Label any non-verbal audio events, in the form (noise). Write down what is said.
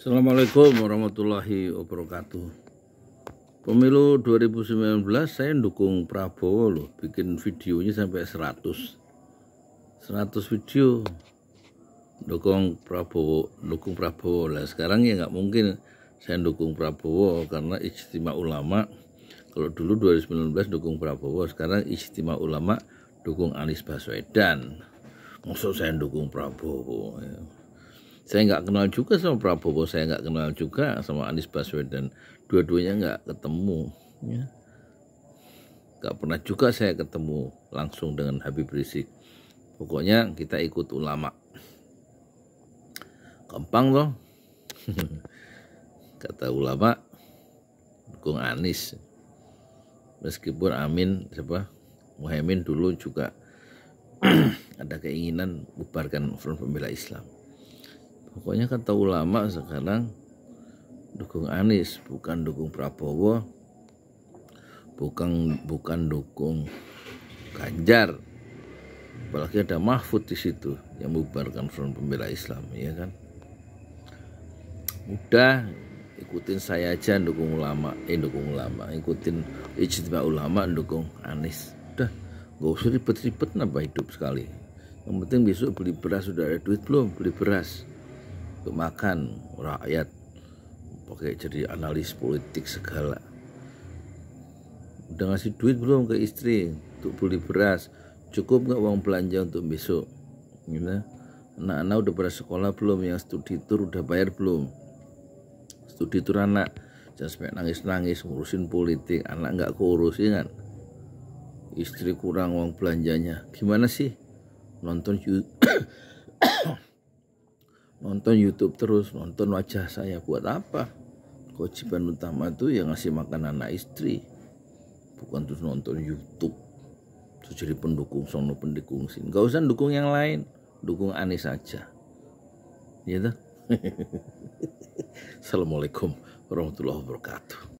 Assalamualaikum warahmatullahi wabarakatuh. Pemilu 2019 saya dukung Prabowo loh, bikin videonya sampai 100. 100 video dukung Prabowo, dukung Prabowo lah. Sekarang ya nggak mungkin saya dukung Prabowo karena istimewa ulama. Kalau dulu 2019 dukung Prabowo, sekarang istimewa ulama dukung Anies Baswedan. Maksud saya dukung Prabowo. Ya saya nggak kenal juga sama Prabowo saya nggak kenal juga sama Anies Baswedan dua-duanya nggak ketemu ya nggak pernah juga saya ketemu langsung dengan Habib Rizik pokoknya kita ikut ulama gampang loh (laughs) kata ulama dukung Anies meskipun Amin siapa Muhammad dulu juga (clears throat) ada keinginan bubarkan Front Pembela Islam pokoknya kata ulama sekarang dukung Anies bukan dukung Prabowo bukan bukan dukung Ganjar apalagi ada Mahfud di situ yang membubarkan Front Pembela Islam ya kan udah ikutin saya aja dukung ulama eh dukung ulama ikutin ijtima ulama dukung Anies udah gak usah ribet-ribet nambah hidup sekali yang penting besok beli beras sudah ada duit belum beli beras makan rakyat pakai jadi analis politik segala udah ngasih duit belum ke istri untuk beli beras cukup nggak uang belanja untuk besok gitu anak-anak udah pada sekolah belum yang studi tour udah bayar belum studi tour anak jangan sampai nangis-nangis ngurusin politik anak nggak keurusin iya kan istri kurang uang belanjanya gimana sih nonton YouTube (coughs) nonton YouTube terus nonton wajah saya buat apa kewajiban utama itu yang ngasih makan anak istri bukan terus nonton YouTube terus jadi pendukung sono pendukung sih gak usah dukung yang lain dukung Anies saja ya (laughs) Assalamualaikum warahmatullahi wabarakatuh